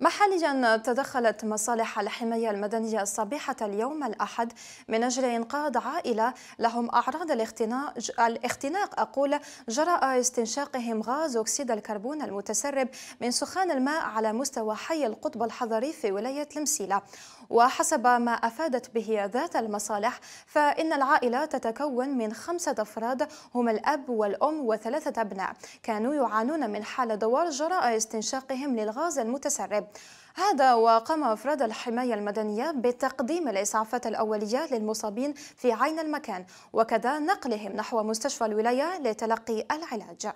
محليا تدخلت مصالح الحماية المدنية صبيحه اليوم الأحد من أجل إنقاذ عائلة لهم أعراض الاختناق أقول جراء استنشاقهم غاز أكسيد الكربون المتسرب من سخان الماء على مستوى حي القطب الحضري في ولاية المسيلة وحسب ما أفادت به ذات المصالح فإن العائلة تتكون من خمسة أفراد هم الأب والأم وثلاثة أبناء كانوا يعانون من حالة دوار جراء استنشاقهم للغاز المتسرب هذا وقام أفراد الحماية المدنية بتقديم الإسعافات الأولية للمصابين في عين المكان وكذا نقلهم نحو مستشفى الولاية لتلقي العلاج